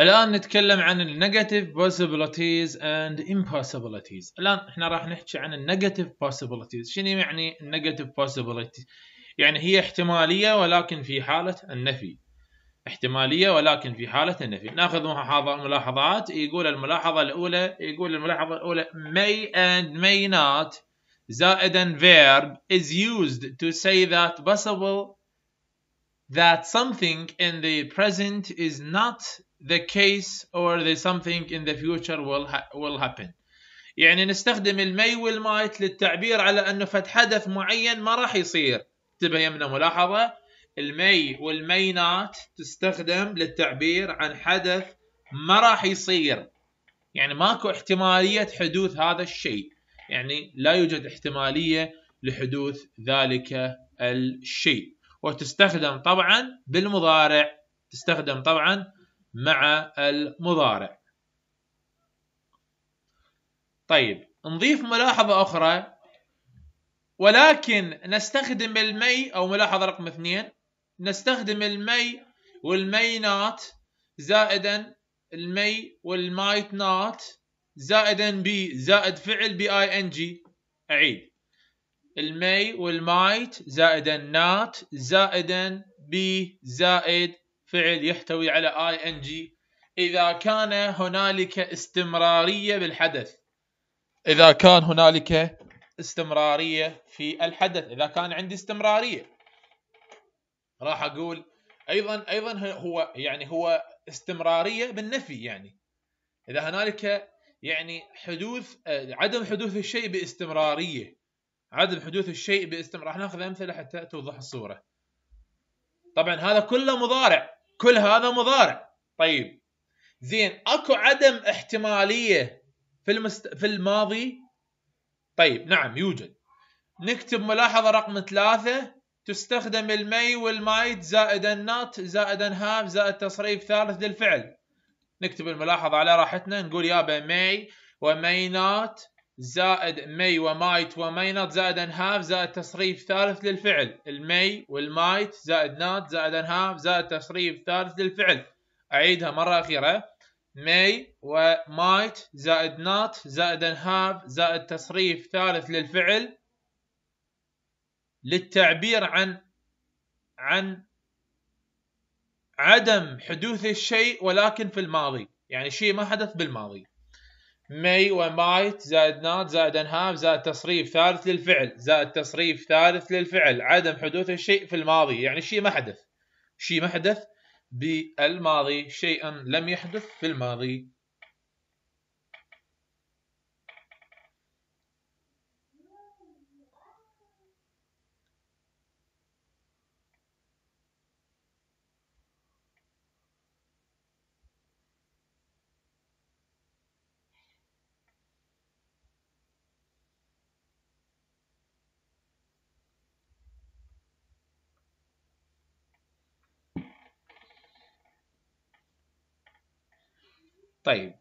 الان نتكلم عن النيجاتيف possibilities and impossibilities الان احنا راح نحكي عن النيجاتيف possibilities شنو يعني النيجاتيف بوسيبيليتي يعني هي احتماليه ولكن في حاله النفي احتماليه ولكن في حاله النفي ناخذ ملاحظات يقول الملاحظه الاولى يقول الملاحظه الاولى may and may not زائدا verb is used to say that possible that something in the present is not the case or the something in the future will, ha will happen يعني نستخدم المي والمايت للتعبير على أنه فد حدث معين ما راح يصير انتبه يمنا ملاحظة المي والمينات تستخدم للتعبير عن حدث ما راح يصير يعني ماكو احتمالية حدوث هذا الشيء يعني لا يوجد احتمالية لحدوث ذلك الشيء وتستخدم طبعا بالمضارع تستخدم طبعا مع المضارع طيب نضيف ملاحظة أخرى ولكن نستخدم المي أو ملاحظة رقم اثنين نستخدم المي والمي نات زائدا المي والمايت نات زائدا بي زائد فعل بي اي ان جي اعيد المي والمايت زائدا نات زائدا بي زائد فعل يحتوي على اي ان جي اذا كان هنالك استمراريه بالحدث اذا كان هنالك استمراريه في الحدث اذا كان عندي استمراريه راح اقول ايضا ايضا هو يعني هو استمراريه بالنفي يعني اذا هنالك يعني حدوث عدم حدوث الشيء باستمراريه عدم حدوث الشيء باستمرار راح ناخذ امثله حتى توضح الصوره طبعا هذا كله مضارع كل هذا مضارع طيب زين اكو عدم احتماليه في المست... في الماضي طيب نعم يوجد نكتب ملاحظه رقم ثلاثة تستخدم المي والمايت زائد النات زائد هاف زائد تصريف ثالث للفعل نكتب الملاحظه على راحتنا نقول يابا مي ومي نات زائد may ومايت وماينت زائد ان هاف زائد تصريف ثالث للفعل المي والمايت زائد نات زائد ان هاف زائد تصريف ثالث للفعل اعيدها مره اخيره may ومايت زائد نات زائد ان هاف زائد تصريف ثالث للفعل للتعبير عن عن عدم حدوث الشيء ولكن في الماضي يعني شيء ما حدث بالماضي مي ومايت زائد not زائد have زائد تصريف ثالث للفعل زائد تصريف ثالث للفعل عدم حدوث الشيء في الماضي يعني الشيء ما حدث شيء ما حدث بالماضي شيئا لم يحدث في الماضي طيب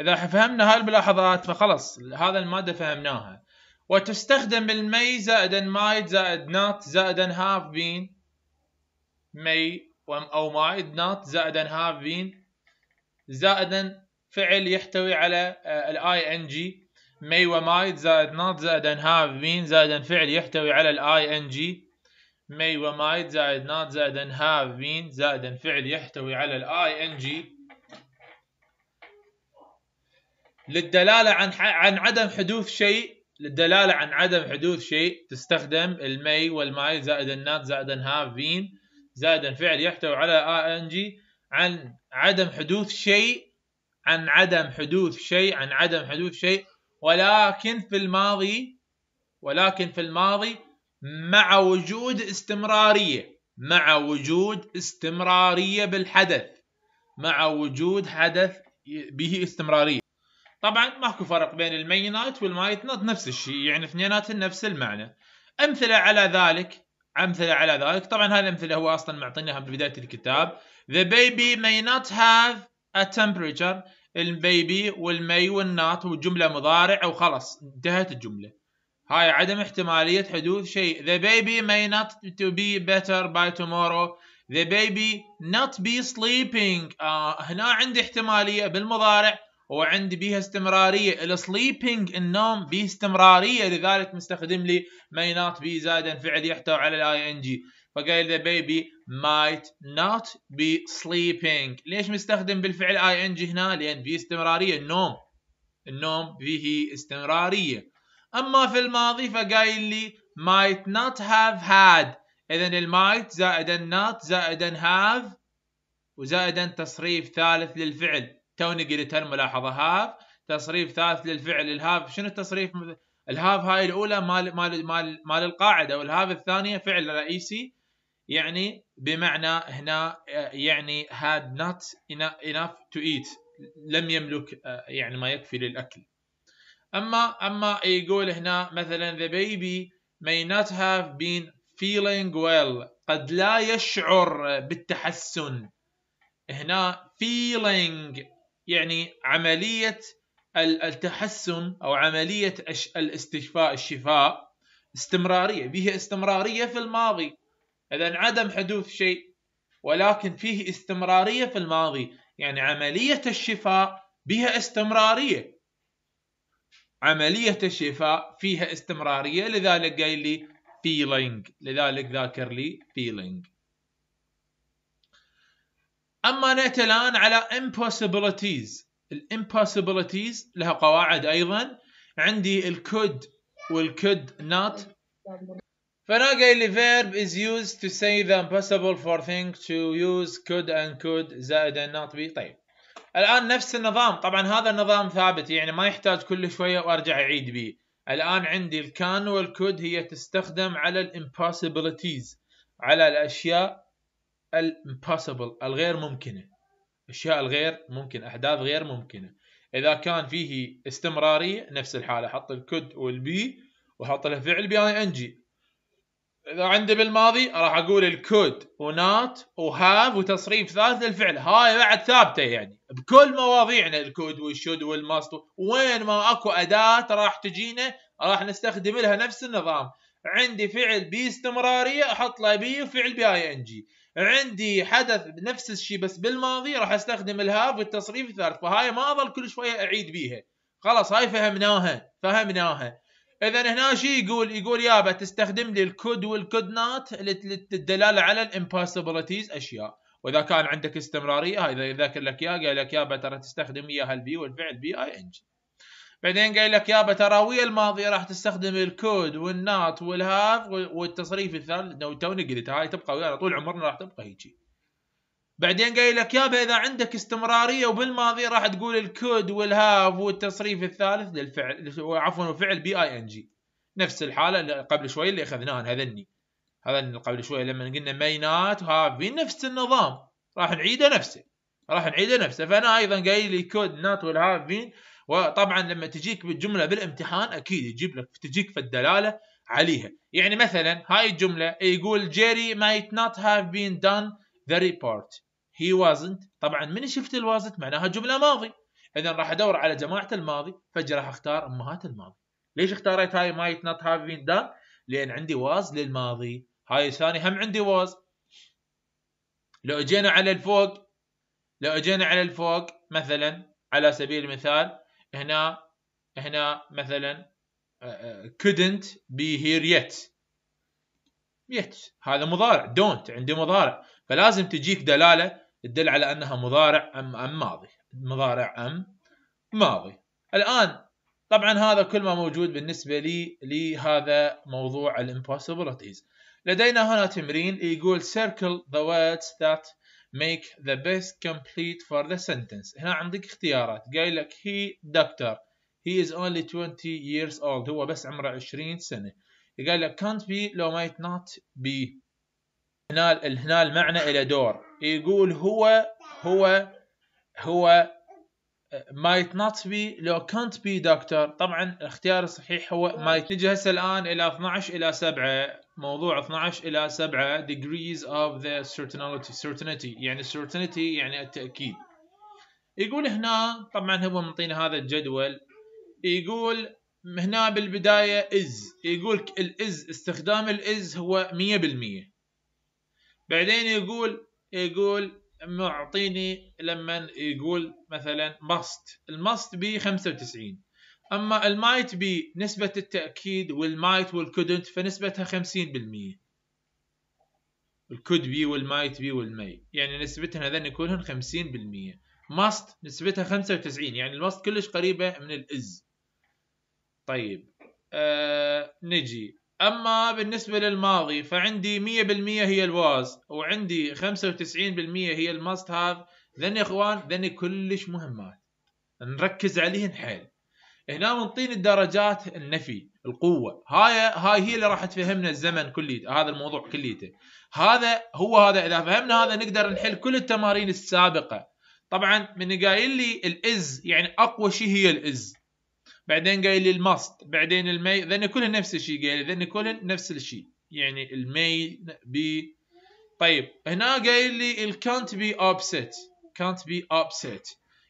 اذا فهمنا هاي الملاحظات فخلص هذا الماده فهمناها وتستخدم المي زائد مايد زائد نات زائد هاف بين مي او مايد نات زائد هاف بين زائد فعل يحتوي على الاي ان جي مي ومايد زائد نات زائد هاف بين زائد فعل يحتوي على الاي ان جي مي ومايد زائد نات زائد هاف بين زائد فعل يحتوي على الاي ان جي للدلاله عن ح... عن عدم حدوث شيء للدلاله عن عدم حدوث شيء تستخدم المي والماي زائد النات زائد هاف بين زائد فعل يحتوي على ان جي عن عدم حدوث شيء عن عدم حدوث شيء عن عدم حدوث شيء ولكن في الماضي ولكن في الماضي مع وجود استمرارية مع وجود استمرارية بالحدث مع وجود حدث به استمرارية طبعا ماكو فرق بين المينات والمايتنات نفس الشيء يعني اثنيناتهم نفس المعنى امثله على ذلك امثله على ذلك طبعا هذه الامثله هو اصلا معطيناها ببدايه الكتاب the baby may not have a temperature البيبي والمي والنات والجمله مضارع وخلص انتهت الجمله هاي عدم احتماليه حدوث شيء the baby may not to be better by tomorrow the baby not be sleeping آه هنا عندي احتماليه بالمضارع وعندي بيها استمراريه السليبنج النوم بيه استمراريه لذلك مستخدم لي may not be زائدا فعل يحتوي على الاي ان جي فقال the baby might not be sleeping ليش مستخدم بالفعل اي ان جي هنا لان بيه استمراريه النوم النوم فيه استمراريه اما في الماضي فقايل لي might not have had اذا might زائدا not زائدا have وزائدا تصريف ثالث للفعل توني قريت الملاحظه هاف تصريف ثالث للفعل الهاف شنو التصريف الهاف هاي الاولى مال مال مال مال القاعده والهاف الثانيه فعل رئيسي يعني بمعنى هنا يعني had not enough to eat لم يملك يعني ما يكفي للاكل اما اما يقول هنا مثلا the baby may not have been feeling well قد لا يشعر بالتحسن هنا feeling يعني عمليه التحسن او عمليه الاستشفاء الشفاء استمراريه به استمراريه في الماضي اذا عدم حدوث شيء ولكن فيه استمراريه في الماضي يعني عمليه الشفاء بها استمراريه عمليه الشفاء فيها استمراريه لذلك قايل لي feeling لذلك ذاكر لي feeling اما ناتي الان على impossibilities impossibilities لها قواعد ايضا عندي الكود والكود not فانا قايل لي verb is used to say the impossible for thing to use could and could زائد and not be طيب الان نفس النظام طبعا هذا النظام ثابت يعني ما يحتاج كل شويه وارجع اعيد به الان عندي الكان والكود هي تستخدم على impossibilities على الاشياء الامبوسيبل الغير ممكنه اشياء الغير ممكن احداث غير ممكنه اذا كان فيه استمراريه نفس الحاله حط الكود والبي وحط له فعل بي اي ان جي اذا عندي بالماضي راح اقول الكود ونات وهاف وتصريف ثالث للفعل هاي بعد ثابته يعني بكل مواضيعنا الكود والشود والماست وين ما اكو اداه راح تجينا راح نستخدم لها نفس النظام عندي فعل بي استمراريه احط له بي وفعل بي اي ان جي عندي حدث نفس الشيء بس بالماضي راح استخدم الهاف والتصريف الثالث فهاي ما اظل كل شويه اعيد بيها خلاص هاي فهمناها فهمناها اذا هنا شيء يقول يقول يابا تستخدم لي الكود والكود نات للدلاله على الامبوسيبلتيز اشياء واذا كان عندك استمراريه هاي اذا ذاكر لك اياها قال لك يابا ترى تستخدم اياها البي والفعل بي اي انجي بعدين قايل لك يابا تراويه الماضيه راح تستخدم الكود والنات والهاف والتصريف الثالث توني قلت هاي تبقى ويانا طول عمرنا راح تبقى هيجي بعدين قايل لك يابا اذا عندك استمراريه وبالماضي راح تقول الكود والهاف والتصريف الثالث للفعل عفوا وفعل بي اي ان جي نفس الحاله اللي قبل شوي اللي اخذناها هذني هذا قبل شوي لما قلنا مينات هافي نفس النظام راح نعيده نفسه راح نعيده نفسه فانا ايضا قايل لي كود نات والهافين وطبعا لما تجيك بالجمله بالامتحان اكيد يجيب لك تجيك في الدلاله عليها يعني مثلا هاي الجمله يقول جيري مايت نوت هاف بين دان ذا ريبورت هي wasn't طبعا من شفت الوازنت معناها جمله ماضي اذا راح ادور على جماعه الماضي فجاه راح اختار امهات الماضي ليش اختاريت هاي مايت نوت هاف بين دان لان عندي واز للماضي هاي الثاني هم عندي واز لو اجينا على الفوق لو اجينا على الفوق مثلا على سبيل المثال هنا هنا مثلا آه، couldn't be here yet yet هذا مضارع don't عندي مضارع فلازم تجيك دلاله تدل على انها مضارع ام ام ماضي مضارع ام ماضي الان طبعا هذا كل ما موجود بالنسبه لي لهذا موضوع الامبوسيبلتيز لدينا هنا تمرين يقول circle the words that make the best complete for the sentence هنا عندك اختيارات قايل لك he doctor he is only 20 years old هو بس عمره 20 سنة قال لك can't be لو might not be هنا هنا المعنى إلى دور يقول هو هو هو uh, might not be لو can't be doctor طبعا الاختيار الصحيح هو might نجي هسه الان الى 12 الى 7 موضوع 12 الى 7 degrees of the certainty certainty يعني certainty يعني التاكيد يقول هنا طبعا هو منطينا هذا الجدول يقول هنا بالبدايه is يقول الاز استخدام الاز هو 100% بعدين يقول يقول معطيني لما يقول مثلا must المست ب 95 اما المايت بي نسبة التأكيد والمايت والكودنت فنسبتها 50% الكود بي والمايت بي والمي يعني نسبتها هذين كلهن 50% ماست نسبتها 95 يعني الماست كلش قريبة من الإز طيب آه نجي أما بالنسبة للماضي فعندي 100% هي الواز وعندي 95% هي الماست هاف ذن يا اخوان ذن كلش مهمات نركز عليهن حيل هنا منطين الدرجات النفي القوه هاي هاي هي اللي راح تفهمنا الزمن كليته هذا الموضوع كليته هذا هو هذا اذا فهمنا هذا نقدر نحل كل التمارين السابقه طبعا من قايل لي الاز يعني اقوى شيء هي الاز بعدين قايل لي الماست بعدين المي ذن كل نفس الشيء قايل ذن كل نفس الشيء يعني المي بي طيب هنا قايل لي الكانت بي اوبسيت كانت بي اوبسيت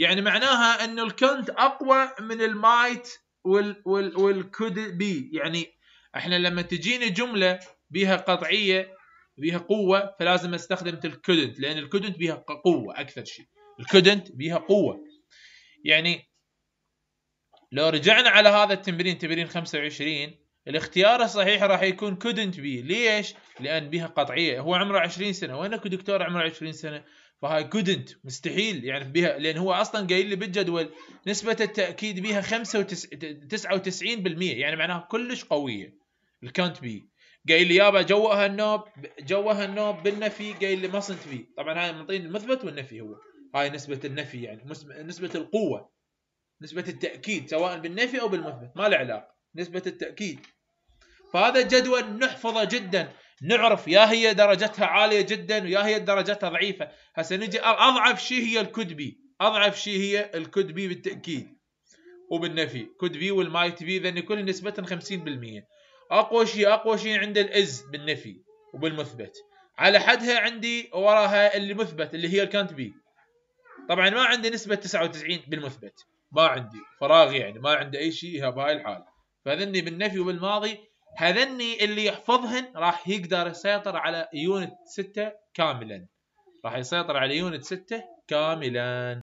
يعني معناها انه الكنت اقوى من المايت وال وال والكود بي يعني احنا لما تجيني جمله بها قطعيه بها قوه فلازم استخدم الكودنت لان الكودنت بها قوه اكثر شيء الكودنت بها قوه يعني لو رجعنا على هذا التمرين تمرين 25 الاختيار الصحيح راح يكون كودنت بي ليش؟ لان بها قطعيه هو عمره 20 سنه وانا كدكتور عمره 20 سنه فهاي كودنت مستحيل يعرف بها لان هو اصلا قايل لي بالجدول نسبه التاكيد بها 95 99% يعني معناها كلش قويه الكانت بي قايل لي يابا جوها النوب جوها النوب بالنفي قايل لي ما صنت بي طبعا هاي منطين المثبت والنفي هو هاي نسبه النفي يعني نسبه القوه نسبه التاكيد سواء بالنفي او بالمثبت ما له علاقه نسبه التاكيد فهذا الجدول نحفظه جدا نعرف يا هي درجتها عاليه جدا ويا هي درجتها ضعيفه هسه نجي اضعف شيء هي الكدبي اضعف شيء هي الكدبي بالتاكيد وبالنفي كدبي والمايت بي ذن يكون نسبه 50% اقوى شيء اقوى شيء عند الاز بالنفي وبالمثبت على حدها عندي وراها اللي مثبت اللي هي الكانت بي طبعا ما عندي نسبه 99 بالمثبت ما عندي فراغ يعني ما عندي اي شيء بهاي الحاله فذني بالنفي وبالماضي هذني اللي يحفظهن راح يقدر يسيطر على يونت 6 كاملا راح يسيطر على يونت 6 كاملا